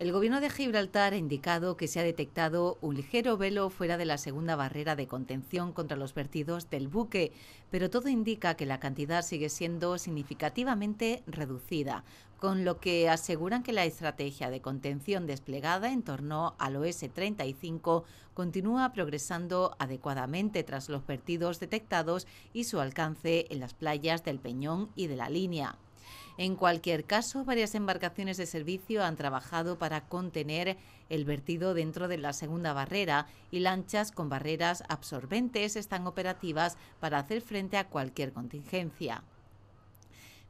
El gobierno de Gibraltar ha indicado que se ha detectado un ligero velo fuera de la segunda barrera de contención contra los vertidos del buque, pero todo indica que la cantidad sigue siendo significativamente reducida, con lo que aseguran que la estrategia de contención desplegada en torno al OS-35 continúa progresando adecuadamente tras los vertidos detectados y su alcance en las playas del Peñón y de la línea. En cualquier caso, varias embarcaciones de servicio han trabajado para contener el vertido dentro de la segunda barrera y lanchas con barreras absorbentes están operativas para hacer frente a cualquier contingencia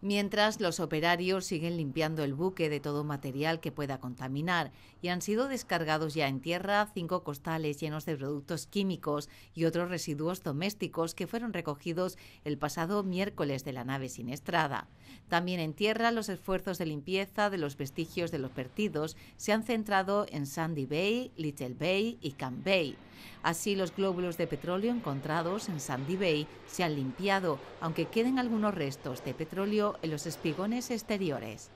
mientras los operarios siguen limpiando el buque de todo material que pueda contaminar y han sido descargados ya en tierra cinco costales llenos de productos químicos y otros residuos domésticos que fueron recogidos el pasado miércoles de la nave sin estrada. También en tierra los esfuerzos de limpieza de los vestigios de los perdidos se han centrado en Sandy Bay, Little Bay y Camp Bay. Así, los glóbulos de petróleo encontrados en Sandy Bay se han limpiado, aunque queden algunos restos de petróleo en los espigones exteriores.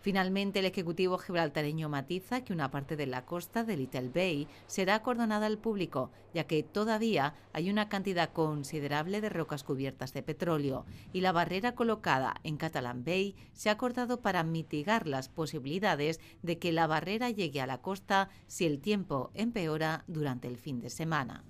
Finalmente, el Ejecutivo gibraltareño matiza que una parte de la costa de Little Bay será acordonada al público, ya que todavía hay una cantidad considerable de rocas cubiertas de petróleo y la barrera colocada en Catalan Bay se ha acordado para mitigar las posibilidades de que la barrera llegue a la costa si el tiempo empeora durante el fin de semana.